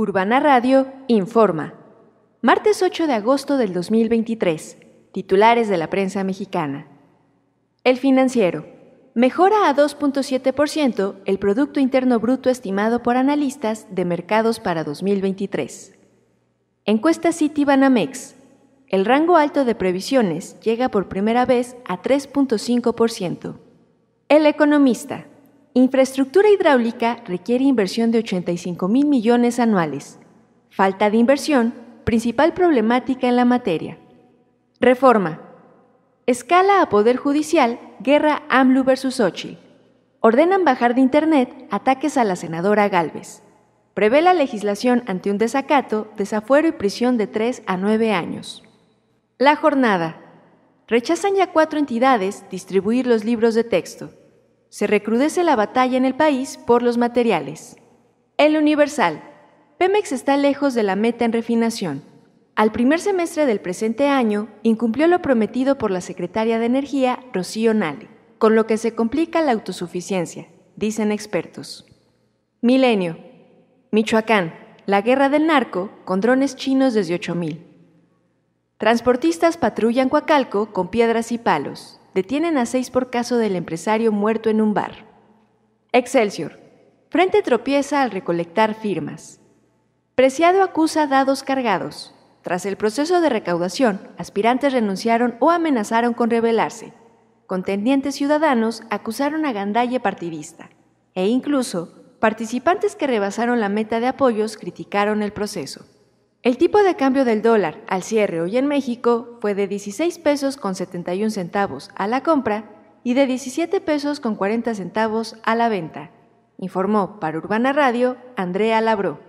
Urbana Radio informa. Martes 8 de agosto del 2023. Titulares de la prensa mexicana. El financiero. Mejora a 2.7% el Producto Interno Bruto estimado por analistas de mercados para 2023. Encuesta City Banamex. El rango alto de previsiones llega por primera vez a 3.5%. El economista. Infraestructura hidráulica requiere inversión de 85 mil millones anuales. Falta de inversión, principal problemática en la materia. Reforma. Escala a Poder Judicial, guerra AMLU versus Ochi. Ordenan bajar de Internet ataques a la senadora Galvez. Prevé la legislación ante un desacato, desafuero y prisión de 3 a 9 años. La jornada. Rechazan ya cuatro entidades distribuir los libros de texto. Se recrudece la batalla en el país por los materiales. El Universal. Pemex está lejos de la meta en refinación. Al primer semestre del presente año, incumplió lo prometido por la secretaria de Energía, Rocío Nale, con lo que se complica la autosuficiencia, dicen expertos. Milenio. Michoacán. La guerra del narco con drones chinos desde 8000. Transportistas patrullan Coacalco con piedras y palos. Detienen a seis por caso del empresario muerto en un bar. Excelsior. Frente tropieza al recolectar firmas. Preciado acusa dados cargados. Tras el proceso de recaudación, aspirantes renunciaron o amenazaron con rebelarse. Contendientes ciudadanos acusaron a Gandalle partidista. E incluso, participantes que rebasaron la meta de apoyos criticaron el proceso. El tipo de cambio del dólar al cierre hoy en México fue de 16 pesos con 71 centavos a la compra y de 17 pesos con 40 centavos a la venta, informó para Urbana Radio Andrea Labró.